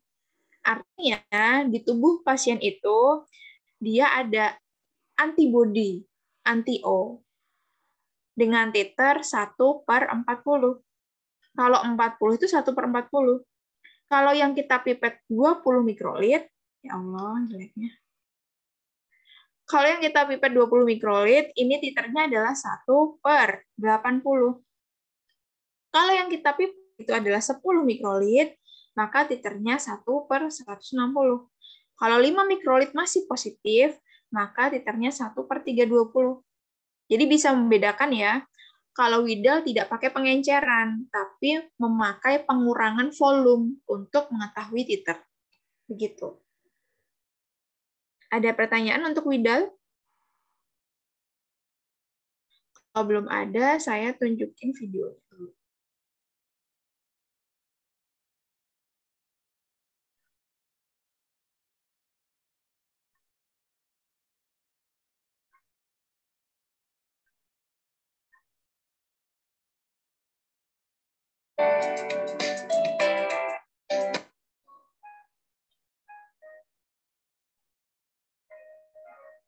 Artinya di tubuh pasien itu dia ada antibodi, anti-O, dengan titer 1 per 40. Kalau 40 itu 1 per 40. Kalau yang kita pipet 20 mikrolit, ya Allah jeleknya. Kalau yang kita pipet 20 mikrolit, ini titernya adalah 1 per 80. Kalau yang kita pipet itu adalah 10 mikrolit, maka titernya 1 per 160. Kalau 5 mikrolit masih positif, maka titernya 1 per 320. Jadi bisa membedakan ya, kalau Widal tidak pakai pengenceran, tapi memakai pengurangan volume untuk mengetahui titer. Begitu. Ada pertanyaan untuk Widal? Kalau belum ada, saya tunjukin videonya.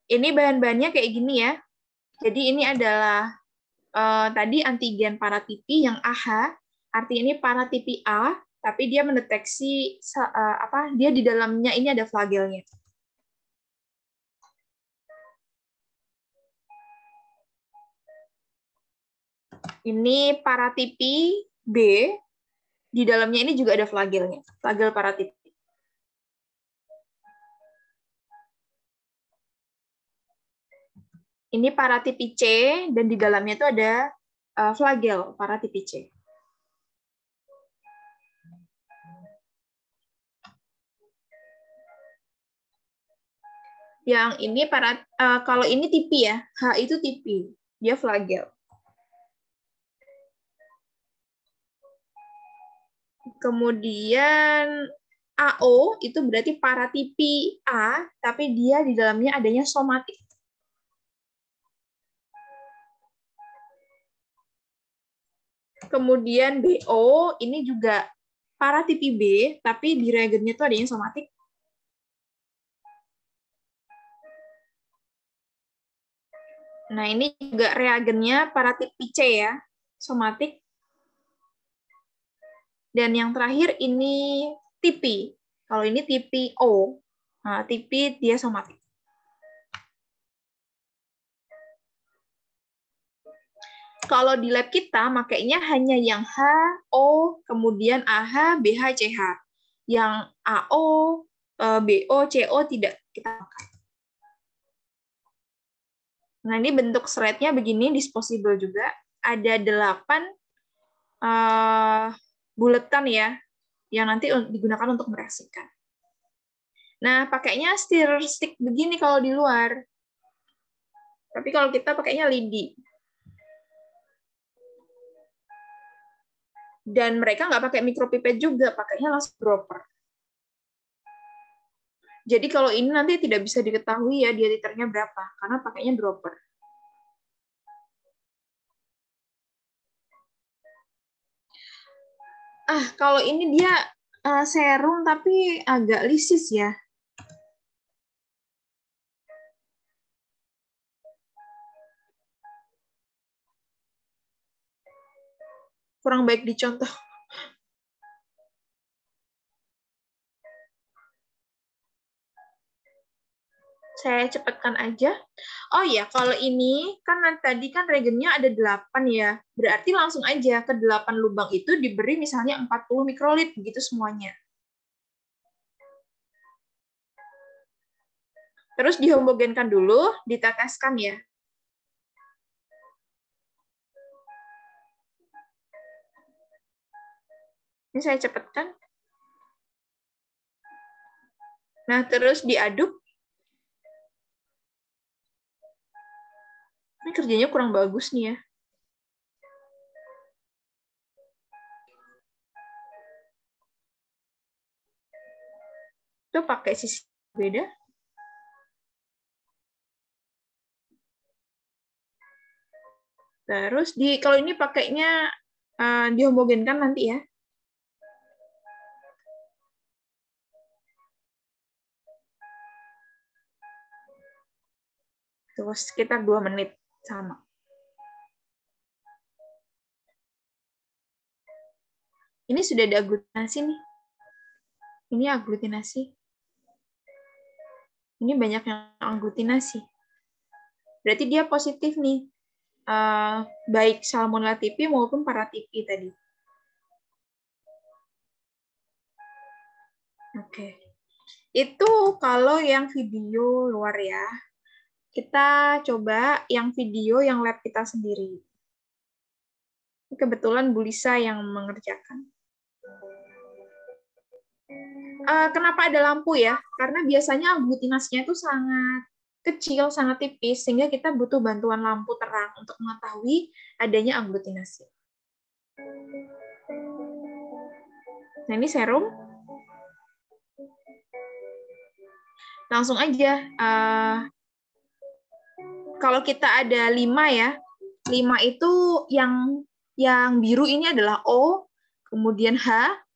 Ini bahan-bahannya kayak gini ya. Jadi ini adalah uh, tadi antigen paratipi yang AH, artinya ini paratipi A, tapi dia mendeteksi uh, apa? Dia di dalamnya ini ada flagelnya. Ini paratipi B, di dalamnya ini juga ada flagelnya, flagel paratip. Ini para tipi C dan di dalamnya itu ada eh, flagel para tipi C. Yang ini para eh, kalau ini tipi ya, H itu tipi, dia flagel. Kemudian AO itu berarti paratipi A, tapi dia di dalamnya adanya somatik Kemudian BO ini juga paratipi B, tapi di reagennya itu adanya somatik. Nah, ini juga reagennya paratipi C ya, somatik. Dan yang terakhir ini TP. Kalau ini TPO, Nah, TP dia somatik. Kalau di lab kita, makainya hanya yang H, O, kemudian AH, BH, CH. Yang AO, e, BO, CO tidak kita pakai. Nah, ini bentuk seretnya begini, disposable juga. Ada delapan uh, buletan ya yang nanti digunakan untuk mereaksikan. Nah, pakainya stir stick begini kalau di luar. Tapi kalau kita pakainya lidi. Dan mereka nggak pakai mikropipet juga, pakainya langsung dropper. Jadi kalau ini nanti tidak bisa diketahui ya dia liternya berapa, karena pakainya dropper. ah kalau ini dia uh, serum tapi agak lisis ya. Kurang baik dicontoh. saya cepatkan aja. Oh ya, kalau ini kan tadi kan regennya ada 8 ya. Berarti langsung aja ke 8 lubang itu diberi misalnya 40 mikrolit begitu semuanya. Terus dihomogenkan dulu, diteteskan ya. Ini saya cepatkan. Nah, terus diaduk ini kerjanya kurang bagus nih ya. Itu pakai sisi beda. Terus di kalau ini pakainya uh, eh, dihomogenkan nanti ya. Terus sekitar dua menit sama. Ini sudah ada aglutinasi nih. Ini aglutinasi. Ini banyak yang aglutinasi. Berarti dia positif nih. Uh, baik salmonella tipi maupun para tipi tadi. Oke. Okay. Itu kalau yang video luar ya. Kita coba yang video yang lab kita sendiri. Kebetulan Bu Lisa yang mengerjakan. Eh, kenapa ada lampu ya? Karena biasanya aglutinasinya itu sangat kecil, sangat tipis, sehingga kita butuh bantuan lampu terang untuk mengetahui adanya aglutinasi. Nah, ini serum. Langsung aja, uh, kalau kita ada lima ya, lima itu yang yang biru ini adalah O, kemudian H,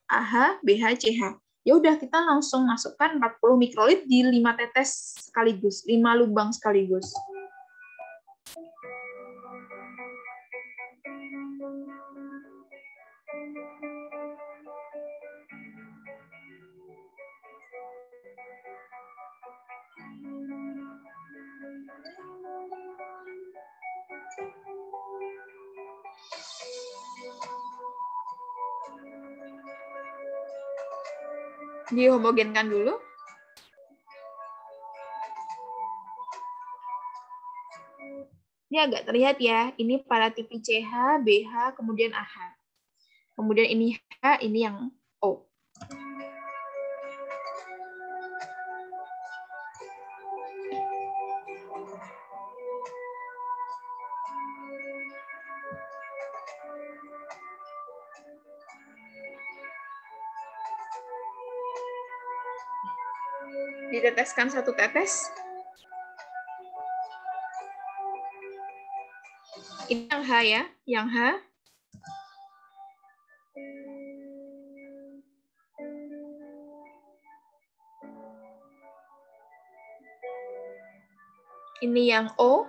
AH, BH, CH. Ya udah kita langsung masukkan 40 mikrolit di lima tetes sekaligus, lima lubang sekaligus. dihomogenkan dulu. Ini agak terlihat ya, ini para tipi CH, BH, kemudian AH. Kemudian ini H, ini yang O. teteskan satu tetes. Ini yang H ya, yang H. Ini yang O.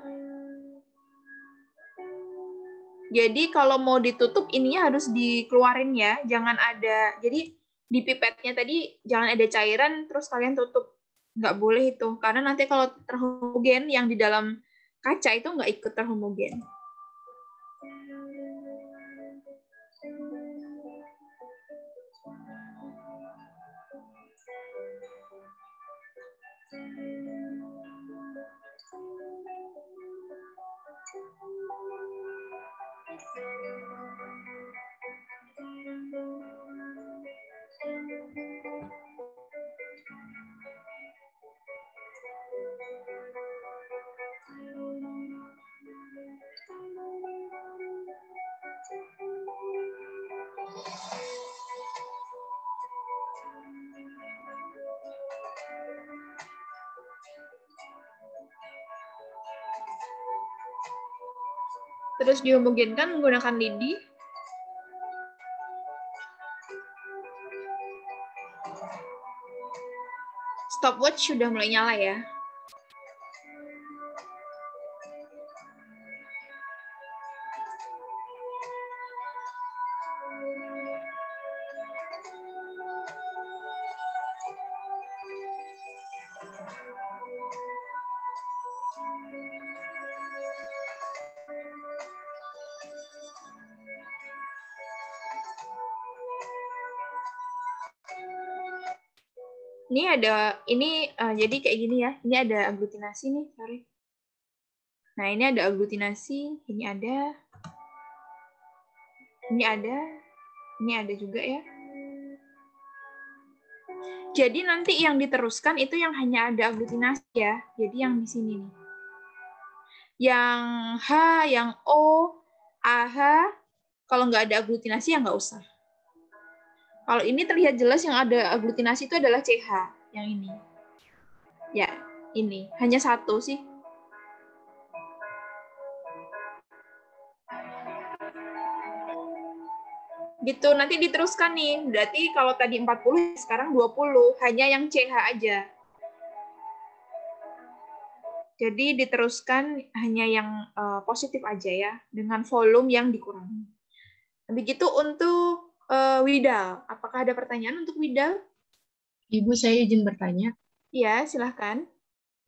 Jadi kalau mau ditutup ininya harus dikeluarin ya, jangan ada. Jadi di pipetnya tadi jangan ada cairan terus kalian tutup nggak boleh itu karena nanti kalau terhomogen yang di dalam kaca itu nggak ikut terhomogen. harus dihomogenkan menggunakan lidi. Stopwatch sudah mulai nyala ya. ada ini uh, jadi kayak gini ya. Ini ada aglutinasi nih, sorry. Nah, ini ada aglutinasi, ini ada ini ada ini ada juga ya. Jadi nanti yang diteruskan itu yang hanya ada aglutinasi ya. Jadi yang di sini nih. Yang H, yang O, AH, kalau nggak ada aglutinasi ya nggak usah. Kalau ini terlihat jelas yang ada aglutinasi itu adalah CH yang ini ya ini hanya satu sih gitu nanti diteruskan nih berarti kalau tadi 40 sekarang 20 hanya yang CH aja jadi diteruskan hanya yang uh, positif aja ya dengan volume yang dikurangi begitu untuk uh, Widal apakah ada pertanyaan untuk Widal Ibu saya izin bertanya. Iya, silahkan.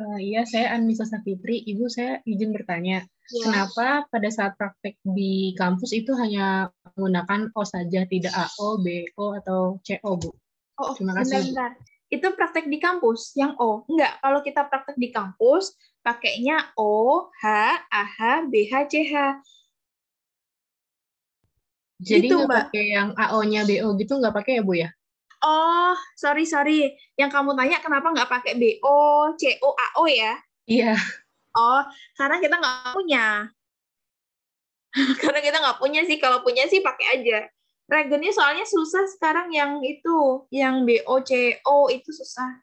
Uh, iya, saya Anissa Safitri. Ibu saya izin bertanya. Ya. Kenapa pada saat praktek di kampus itu hanya menggunakan O saja, tidak AO, o atau o Bu? Oh, Terima kasih. Benar-benar. Itu praktek di kampus, yang O. Enggak, kalau kita praktek di kampus, pakainya O, H, AH, c h. Jadi gitu, nggak pakai yang a o nya b o gitu nggak pakai ya, Bu ya? Oh, sorry sorry. Yang kamu tanya kenapa nggak pakai BO, CO, AO ya? Iya. Oh, karena kita nggak punya. [laughs] karena kita nggak punya sih. Kalau punya sih pakai aja. Regennya soalnya susah sekarang yang itu, yang BO, CO itu susah.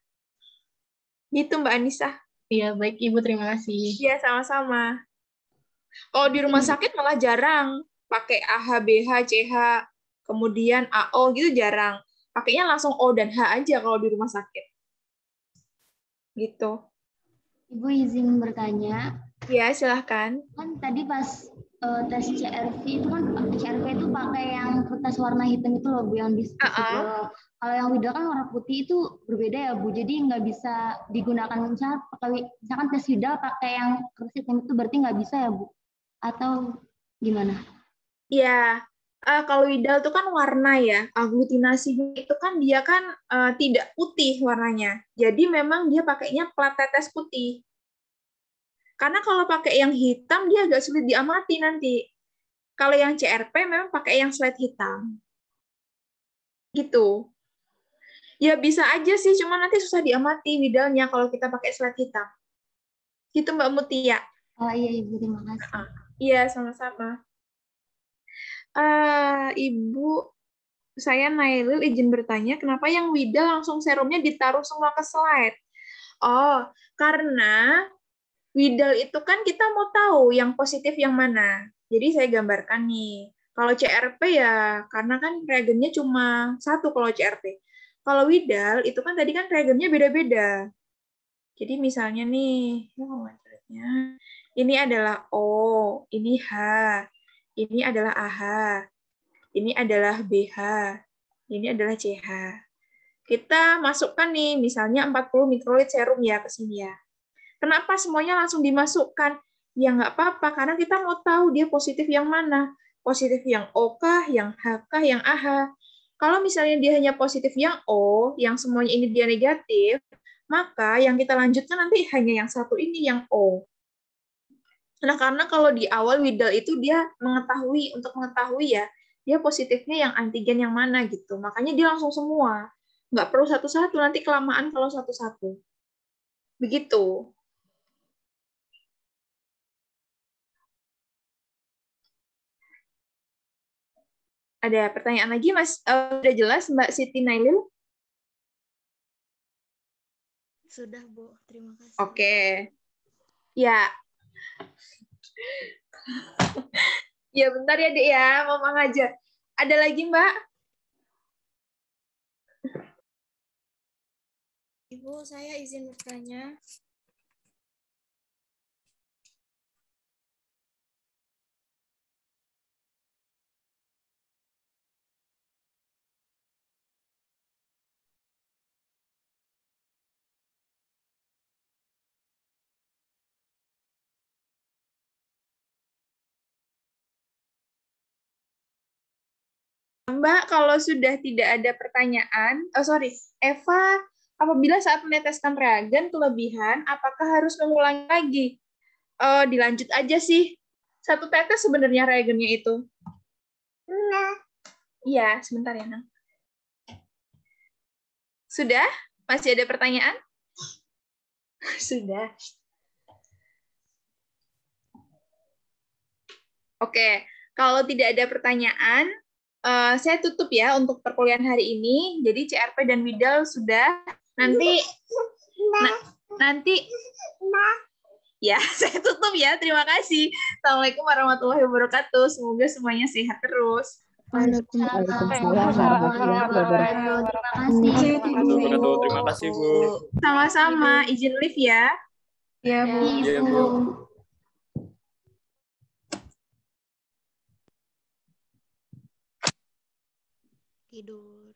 Gitu Mbak Anissa. Iya, baik Ibu. Terima kasih. Iya, sama-sama. Oh di rumah hmm. sakit malah jarang pakai AH, BH, CH, kemudian AO gitu jarang pakainya langsung O oh, dan H aja kalau di rumah sakit. Gitu. Ibu izin bertanya. Ya, silahkan. Kan tadi pas uh, tes CRV itu kan CRV itu pakai yang kertas warna hitam itu loh Bu yang di uh -uh. Kalau yang widal kan warna putih itu berbeda ya Bu. Jadi nggak bisa digunakan misalnya pakai misalkan tes widal pakai yang kertas hitam itu berarti nggak bisa ya Bu? Atau gimana? Ya uh, eh, Widal itu kan warna ya. Aglutinasi itu kan dia kan uh, tidak putih warnanya. Jadi memang dia pakainya plat tetes putih. Karena kalau pakai yang hitam dia agak sulit diamati nanti. Kalau yang CRP memang pakai yang slide hitam. Gitu. Ya bisa aja sih, cuma nanti susah diamati widalnya kalau kita pakai slide hitam. Gitu Mbak Mutia. Oh iya Ibu, iya, terima kasih. Iya, sama-sama uh, Ibu saya Nailil izin bertanya, kenapa yang Wida langsung serumnya ditaruh semua ke slide? Oh, karena Widal itu kan kita mau tahu yang positif yang mana. Jadi saya gambarkan nih. Kalau CRP ya, karena kan reagennya cuma satu kalau CRP. Kalau Widal itu kan tadi kan reagennya beda-beda. Jadi misalnya nih, ini adalah O, ini H, ini adalah AH, ini adalah BH, ini adalah CH. Kita masukkan nih misalnya 40 mikrolit serum ya ke sini ya. Kenapa semuanya langsung dimasukkan? Ya nggak apa-apa, karena kita mau tahu dia positif yang mana. Positif yang O kah, yang H kah, yang AH. Kalau misalnya dia hanya positif yang O, yang semuanya ini dia negatif, maka yang kita lanjutkan nanti hanya yang satu ini yang O. Nah, karena kalau di awal Widal itu dia mengetahui untuk mengetahui ya, dia positifnya yang antigen yang mana gitu. Makanya dia langsung semua. Nggak perlu satu-satu, nanti kelamaan kalau satu-satu. Begitu. Ada pertanyaan lagi, Mas? Uh, udah jelas, Mbak Siti Nailil? Sudah, Bu. Terima kasih. Oke. Okay. Ya, Ya bentar ya dek ya, mama ngajar. Ada lagi mbak? Ibu, saya izin bertanya. Mbak, kalau sudah tidak ada pertanyaan, oh sorry, Eva, apabila saat meneteskan reagen kelebihan, apakah harus mengulang lagi? Uh, dilanjut aja sih. Satu tetes sebenarnya reagennya itu. Nah. Iya, sebentar ya, Nang. Sudah? Masih ada pertanyaan? [laughs] Sudah. Oke, kalau tidak ada pertanyaan, Eh, saya tutup ya untuk perkuliahan hari ini. Jadi CRP dan Widal sudah. Nanti na nanti ya [laughs] saya tutup ya. Terima kasih. Assalamualaikum warahmatullahi wabarakatuh. Semoga semuanya sehat terus. Waalaikumsalam warahmatullahi wabarakatuh. Terima kasih Bu. Sama-sama. Izin lift ya. Ya Bu. Ya, Bu. tidur